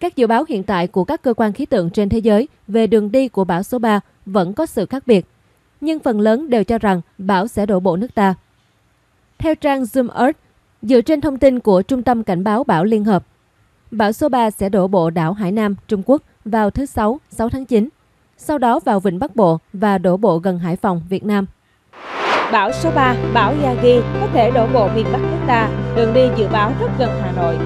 Các dự báo hiện tại của các cơ quan khí tượng trên thế giới về đường đi của bão số 3 vẫn có sự khác biệt, nhưng phần lớn đều cho rằng bão sẽ đổ bộ nước ta. Theo trang Zoom Earth, dựa trên thông tin của Trung tâm Cảnh báo Bão Liên Hợp, bão số 3 sẽ đổ bộ đảo Hải Nam, Trung Quốc vào thứ Sáu, 6 tháng 9, sau đó vào Vịnh Bắc Bộ và đổ bộ gần Hải Phòng, Việt Nam. Bão số 3, bão Yagi có thể đổ bộ miền Bắc nước ta, đường đi dự báo rất gần Hà Nội,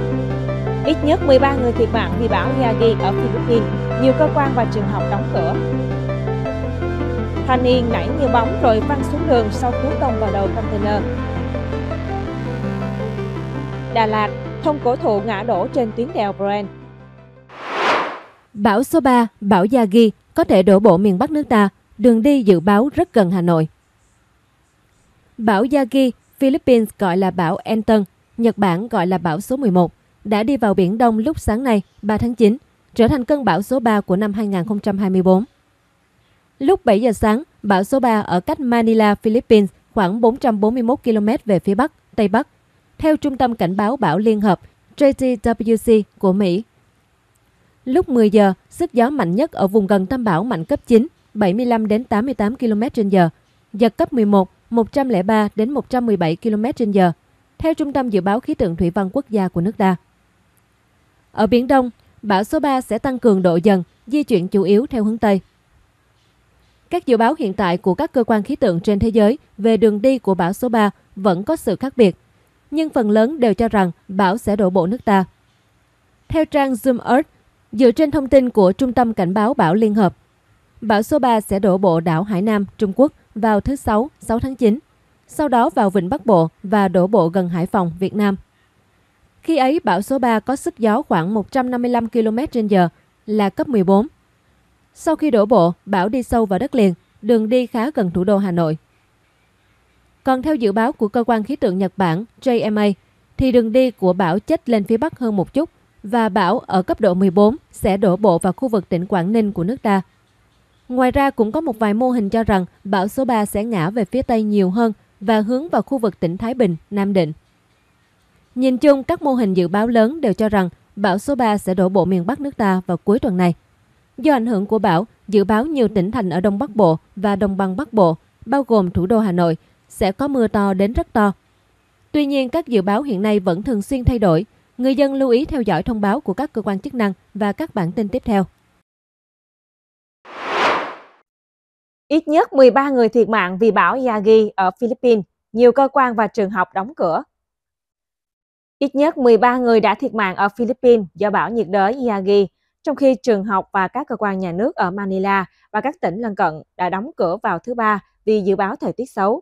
Ít nhất 13 người thiệt mạng vì bão Yagi ở Philippines, nhiều cơ quan và trường học đóng cửa. Thanh niên nảy như bóng rồi văng xuống đường sau cú tông vào đầu container. Đà Lạt, thông cổ thụ ngã đổ trên tuyến đèo Bren. Bão số 3, bão Yagi, có thể đổ bộ miền Bắc nước ta, đường đi dự báo rất gần Hà Nội. Bão Yagi, Philippines gọi là bão Anton, Nhật Bản gọi là bão số 11 đã đi vào Biển Đông lúc sáng nay 3 tháng 9, trở thành cơn bão số 3 của năm 2024. Lúc 7 giờ sáng, bão số 3 ở cách Manila, Philippines khoảng 441 km về phía Bắc, Tây Bắc, theo Trung tâm Cảnh báo Bão Liên Hợp JTWC của Mỹ. Lúc 10 giờ, sức gió mạnh nhất ở vùng gần tâm bão mạnh cấp 9, 75 đến 88 km h giật cấp 11, 103 đến 117 km h theo Trung tâm Dự báo Khí tượng Thủy văn Quốc gia của nước ta. Ở Biển Đông, bão số 3 sẽ tăng cường độ dần, di chuyển chủ yếu theo hướng Tây. Các dự báo hiện tại của các cơ quan khí tượng trên thế giới về đường đi của bão số 3 vẫn có sự khác biệt, nhưng phần lớn đều cho rằng bão sẽ đổ bộ nước ta. Theo trang Zoom Earth, dựa trên thông tin của Trung tâm Cảnh báo Bão Liên Hợp, bão số 3 sẽ đổ bộ đảo Hải Nam, Trung Quốc vào thứ Sáu, 6 tháng 9, sau đó vào Vịnh Bắc Bộ và đổ bộ gần Hải Phòng, Việt Nam khi ấy, bão số 3 có sức gió khoảng 155 km/h là cấp 14. Sau khi đổ bộ, bão đi sâu vào đất liền, đường đi khá gần thủ đô Hà Nội. Còn theo dự báo của cơ quan khí tượng Nhật Bản JMA, thì đường đi của bão chết lên phía Bắc hơn một chút và bão ở cấp độ 14 sẽ đổ bộ vào khu vực tỉnh Quảng Ninh của nước ta. Ngoài ra cũng có một vài mô hình cho rằng bão số 3 sẽ ngã về phía Tây nhiều hơn và hướng vào khu vực tỉnh Thái Bình, Nam Định. Nhìn chung, các mô hình dự báo lớn đều cho rằng bão số 3 sẽ đổ bộ miền Bắc nước ta vào cuối tuần này. Do ảnh hưởng của bão, dự báo nhiều tỉnh thành ở Đông Bắc Bộ và Đồng bằng Bắc Bộ, bao gồm thủ đô Hà Nội, sẽ có mưa to đến rất to. Tuy nhiên, các dự báo hiện nay vẫn thường xuyên thay đổi. Người dân lưu ý theo dõi thông báo của các cơ quan chức năng và các bản tin tiếp theo. Ít nhất 13 người thiệt mạng vì bão Yagi ở Philippines. Nhiều cơ quan và trường học đóng cửa. Ít nhất 13 người đã thiệt mạng ở Philippines do bão nhiệt đới Yagi, trong khi trường học và các cơ quan nhà nước ở Manila và các tỉnh lân cận đã đóng cửa vào thứ Ba vì dự báo thời tiết xấu.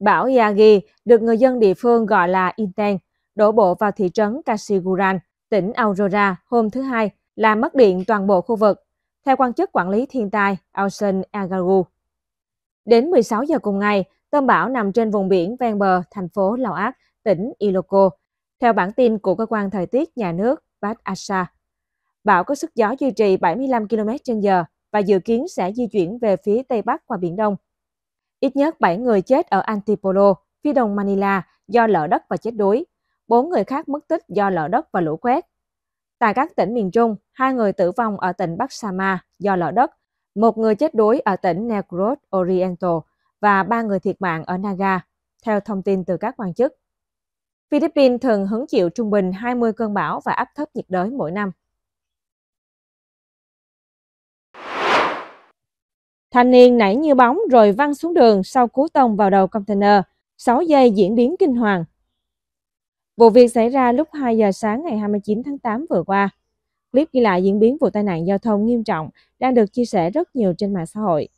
Bão Yagi được người dân địa phương gọi là Inten, đổ bộ vào thị trấn Kasiguran, tỉnh Aurora hôm thứ Hai, làm mất điện toàn bộ khu vực, theo quan chức quản lý thiên tai Alson Agaru. Đến 16 giờ cùng ngày, tâm bão nằm trên vùng biển ven bờ thành phố Lao Ác, tỉnh Ilocos, theo bản tin của cơ quan thời tiết nhà nước Bad Asa, bão có sức gió duy trì 75 km/h và dự kiến sẽ di chuyển về phía Tây Bắc qua Biển Đông. Ít nhất 7 người chết ở Antipolo, phía đông Manila do lở đất và chết đuối. 4 người khác mất tích do lở đất và lũ quét. Tại các tỉnh miền Trung, hai người tử vong ở tỉnh Bắc Sama do lở đất, một người chết đuối ở tỉnh Negros Oriental và ba người thiệt mạng ở Naga, theo thông tin từ các quan chức. Philippines thường hứng chịu trung bình 20 cơn bão và áp thấp nhiệt đới mỗi năm. Thanh niên nảy như bóng rồi văng xuống đường sau cú tông vào đầu container. 6 giây diễn biến kinh hoàng. Vụ việc xảy ra lúc 2 giờ sáng ngày 29 tháng 8 vừa qua. Clip ghi lại diễn biến vụ tai nạn giao thông nghiêm trọng đang được chia sẻ rất nhiều trên mạng xã hội.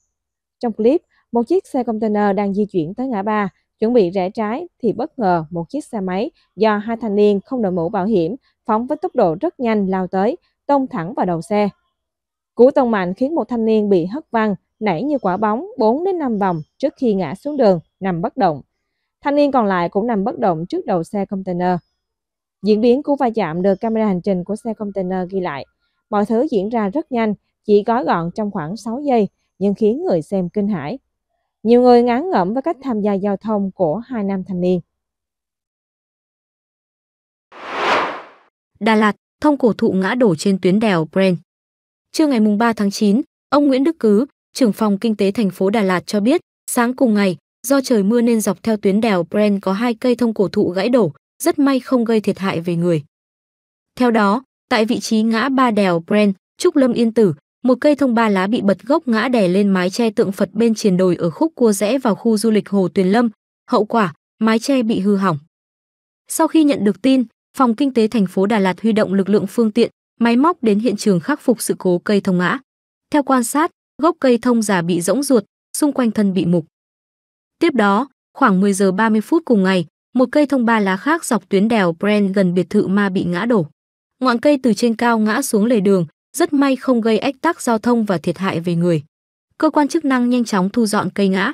Trong clip, một chiếc xe container đang di chuyển tới ngã ba Chuẩn bị rẽ trái thì bất ngờ một chiếc xe máy do hai thanh niên không đội mũ bảo hiểm phóng với tốc độ rất nhanh lao tới, tông thẳng vào đầu xe. Cú tông mạnh khiến một thanh niên bị hất văng, nảy như quả bóng 4 đến 5 vòng trước khi ngã xuống đường, nằm bất động. Thanh niên còn lại cũng nằm bất động trước đầu xe container. Diễn biến của va chạm được camera hành trình của xe container ghi lại. Mọi thứ diễn ra rất nhanh, chỉ gói gọn trong khoảng 6 giây, nhưng khiến người xem kinh hãi. Nhiều người ngán ngẩm với cách tham gia giao thông của hai nam thanh niên. Đà Lạt, thông cổ thụ ngã đổ trên tuyến đèo Bren. Trưa ngày 3 tháng 9, ông Nguyễn Đức Cứ, trưởng phòng kinh tế thành phố Đà Lạt cho biết, sáng cùng ngày, do trời mưa nên dọc theo tuyến đèo Bren có hai cây thông cổ thụ gãy đổ, rất may không gây thiệt hại về người. Theo đó, tại vị trí ngã ba đèo Bren, Trúc Lâm Yên Tử, một cây thông ba lá bị bật gốc ngã đè lên mái tre tượng Phật bên triền đồi ở khúc cua rẽ vào khu du lịch Hồ Tuyền Lâm. Hậu quả, mái tre bị hư hỏng. Sau khi nhận được tin, phòng kinh tế thành phố Đà Lạt huy động lực lượng phương tiện, máy móc đến hiện trường khắc phục sự cố cây thông ngã. Theo quan sát, gốc cây thông già bị rỗng ruột, xung quanh thân bị mục. Tiếp đó, khoảng 10 giờ 30 phút cùng ngày, một cây thông ba lá khác dọc tuyến đèo Bren gần biệt thự ma bị ngã đổ. Ngọn cây từ trên cao ngã xuống lề đường, rất may không gây ách tắc giao thông và thiệt hại về người. Cơ quan chức năng nhanh chóng thu dọn cây ngã.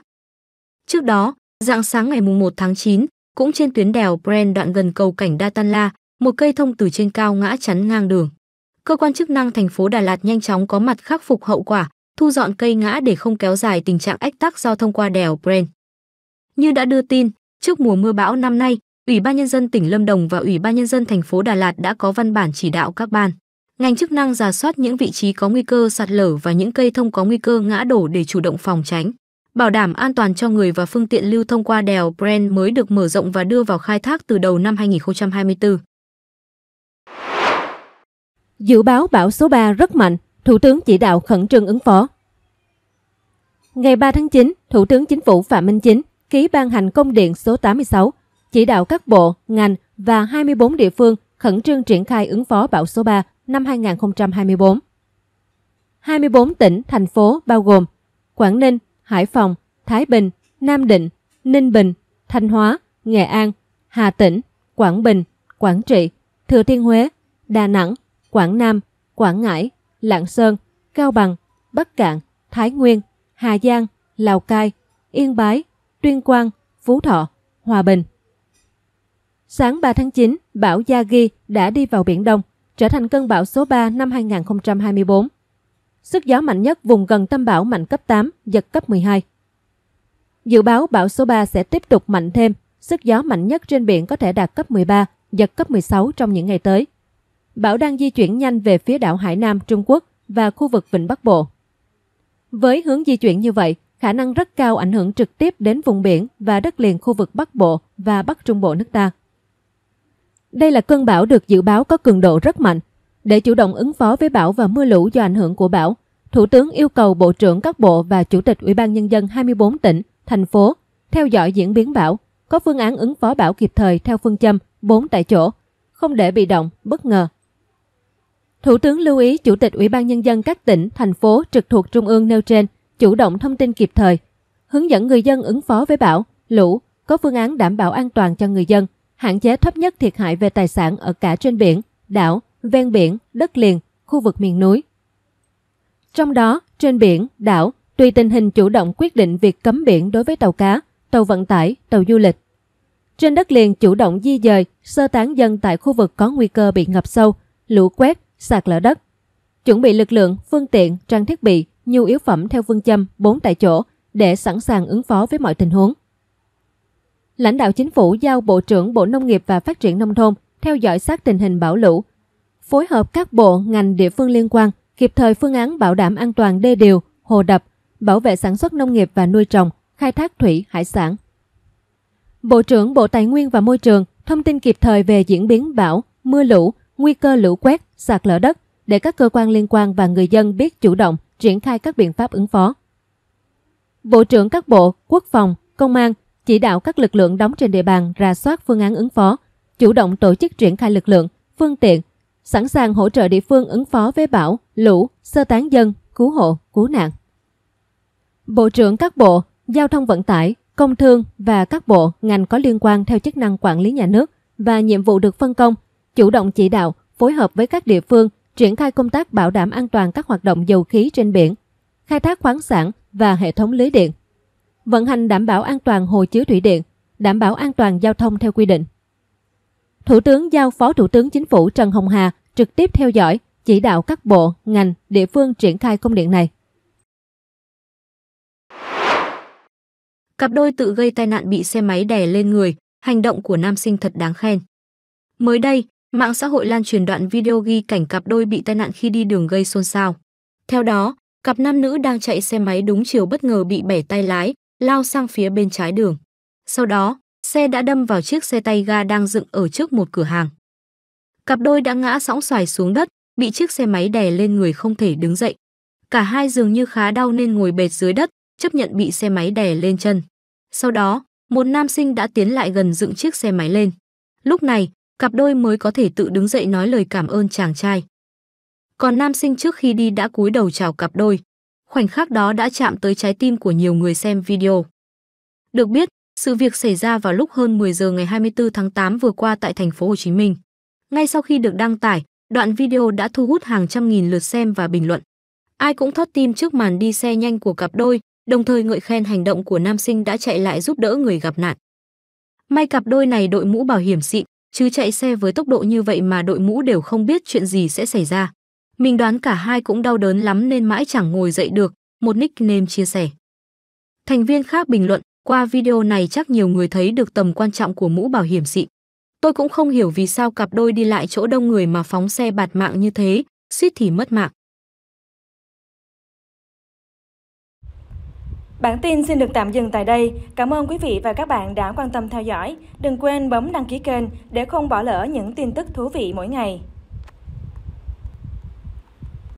Trước đó, dạng sáng ngày 1 tháng 9, cũng trên tuyến đèo Bren đoạn gần cầu cảnh Đa Tan La, một cây thông từ trên cao ngã chắn ngang đường. Cơ quan chức năng thành phố Đà Lạt nhanh chóng có mặt khắc phục hậu quả, thu dọn cây ngã để không kéo dài tình trạng ách tắc giao thông qua đèo Bren. Như đã đưa tin, trước mùa mưa bão năm nay, Ủy ban nhân dân tỉnh Lâm Đồng và Ủy ban nhân dân thành phố Đà Lạt đã có văn bản chỉ đạo các ban Ngành chức năng giả soát những vị trí có nguy cơ sạt lở và những cây thông có nguy cơ ngã đổ để chủ động phòng tránh, bảo đảm an toàn cho người và phương tiện lưu thông qua đèo Bren mới được mở rộng và đưa vào khai thác từ đầu năm 2024. Dự báo bão số 3 rất mạnh, Thủ tướng chỉ đạo khẩn trương ứng phó. Ngày 3 tháng 9, Thủ tướng Chính phủ Phạm Minh Chính ký ban hành công điện số 86, chỉ đạo các bộ, ngành và 24 địa phương khẩn trương triển khai ứng phó bão số 3 năm 2024. 24 tỉnh, thành phố bao gồm Quảng Ninh, Hải Phòng, Thái Bình, Nam Định, Ninh Bình, Thanh Hóa, Nghệ An, Hà Tĩnh, Quảng Bình, Quảng Trị, Thừa Thiên Huế, Đà Nẵng, Quảng Nam, Quảng Ngãi, Lạng Sơn, Cao Bằng, Bắc Cạn, Thái Nguyên, Hà Giang, Lào Cai, Yên Bái, Tuyên Quang, Phú Thọ, Hòa Bình. Sáng 3 tháng 9, bão Yagi đã đi vào Biển Đông trở thành cơn bão số 3 năm 2024. Sức gió mạnh nhất vùng gần tâm bão mạnh cấp 8, giật cấp 12. Dự báo bão số 3 sẽ tiếp tục mạnh thêm, sức gió mạnh nhất trên biển có thể đạt cấp 13, giật cấp 16 trong những ngày tới. Bão đang di chuyển nhanh về phía đảo Hải Nam Trung Quốc và khu vực Vịnh Bắc Bộ. Với hướng di chuyển như vậy, khả năng rất cao ảnh hưởng trực tiếp đến vùng biển và đất liền khu vực Bắc Bộ và Bắc Trung Bộ nước ta. Đây là cơn bão được dự báo có cường độ rất mạnh. Để chủ động ứng phó với bão và mưa lũ do ảnh hưởng của bão, Thủ tướng yêu cầu Bộ trưởng các bộ và Chủ tịch Ủy ban Nhân dân 24 tỉnh, thành phố theo dõi diễn biến bão, có phương án ứng phó bão kịp thời theo phương châm 4 tại chỗ, không để bị động, bất ngờ. Thủ tướng lưu ý Chủ tịch Ủy ban Nhân dân các tỉnh, thành phố trực thuộc Trung ương nêu trên chủ động thông tin kịp thời, hướng dẫn người dân ứng phó với bão, lũ, có phương án đảm bảo an toàn cho người dân – hạn chế thấp nhất thiệt hại về tài sản ở cả trên biển, đảo, ven biển, đất liền, khu vực miền núi. Trong đó, trên biển, đảo, tùy tình hình chủ động quyết định việc cấm biển đối với tàu cá, tàu vận tải, tàu du lịch. Trên đất liền chủ động di dời, sơ tán dân tại khu vực có nguy cơ bị ngập sâu, lũ quét, sạt lở đất. Chuẩn bị lực lượng, phương tiện, trang thiết bị, nhu yếu phẩm theo phương châm 4 tại chỗ để sẵn sàng ứng phó với mọi tình huống lãnh đạo chính phủ giao Bộ trưởng Bộ Nông nghiệp và Phát triển Nông thôn theo dõi sát tình hình bão lũ, phối hợp các bộ, ngành, địa phương liên quan kịp thời phương án bảo đảm an toàn đê điều, hồ đập, bảo vệ sản xuất nông nghiệp và nuôi trồng, khai thác thủy, hải sản. Bộ trưởng Bộ Tài nguyên và Môi trường thông tin kịp thời về diễn biến bão, mưa lũ, nguy cơ lũ quét, sạt lở đất để các cơ quan liên quan và người dân biết chủ động triển khai các biện pháp ứng phó. Bộ trưởng các bộ Quốc phòng, Công an, chỉ đạo các lực lượng đóng trên địa bàn ra soát phương án ứng phó, chủ động tổ chức triển khai lực lượng, phương tiện, sẵn sàng hỗ trợ địa phương ứng phó với bão, lũ, sơ tán dân, cứu hộ, cứu nạn. Bộ trưởng các bộ, giao thông vận tải, công thương và các bộ ngành có liên quan theo chức năng quản lý nhà nước và nhiệm vụ được phân công, chủ động chỉ đạo, phối hợp với các địa phương triển khai công tác bảo đảm an toàn các hoạt động dầu khí trên biển, khai thác khoáng sản và hệ thống lưới điện, vận hành đảm bảo an toàn hồ chứa thủy điện, đảm bảo an toàn giao thông theo quy định. Thủ tướng giao Phó Thủ tướng Chính phủ Trần Hồng Hà trực tiếp theo dõi, chỉ đạo các bộ, ngành, địa phương triển khai công điện này. Cặp đôi tự gây tai nạn bị xe máy đè lên người, hành động của nam sinh thật đáng khen. Mới đây, mạng xã hội lan truyền đoạn video ghi cảnh cặp đôi bị tai nạn khi đi đường gây xôn xao. Theo đó, cặp nam nữ đang chạy xe máy đúng chiều bất ngờ bị bẻ tay lái, lao sang phía bên trái đường. Sau đó, xe đã đâm vào chiếc xe tay ga đang dựng ở trước một cửa hàng. Cặp đôi đã ngã sóng xoài xuống đất, bị chiếc xe máy đè lên người không thể đứng dậy. Cả hai dường như khá đau nên ngồi bệt dưới đất, chấp nhận bị xe máy đè lên chân. Sau đó, một nam sinh đã tiến lại gần dựng chiếc xe máy lên. Lúc này, cặp đôi mới có thể tự đứng dậy nói lời cảm ơn chàng trai. Còn nam sinh trước khi đi đã cúi đầu chào cặp đôi khoảnh khắc đó đã chạm tới trái tim của nhiều người xem video. Được biết, sự việc xảy ra vào lúc hơn 10 giờ ngày 24 tháng 8 vừa qua tại thành phố Hồ Chí Minh. Ngay sau khi được đăng tải, đoạn video đã thu hút hàng trăm nghìn lượt xem và bình luận. Ai cũng thót tim trước màn đi xe nhanh của cặp đôi, đồng thời ngợi khen hành động của nam sinh đã chạy lại giúp đỡ người gặp nạn. May cặp đôi này đội mũ bảo hiểm xịn, chứ chạy xe với tốc độ như vậy mà đội mũ đều không biết chuyện gì sẽ xảy ra. Mình đoán cả hai cũng đau đớn lắm nên mãi chẳng ngồi dậy được, một nickname chia sẻ. Thành viên khác bình luận, qua video này chắc nhiều người thấy được tầm quan trọng của mũ bảo hiểm xịn. Tôi cũng không hiểu vì sao cặp đôi đi lại chỗ đông người mà phóng xe bạt mạng như thế, suýt thì mất mạng. Bản tin xin được tạm dừng tại đây. Cảm ơn quý vị và các bạn đã quan tâm theo dõi. Đừng quên bấm đăng ký kênh để không bỏ lỡ những tin tức thú vị mỗi ngày.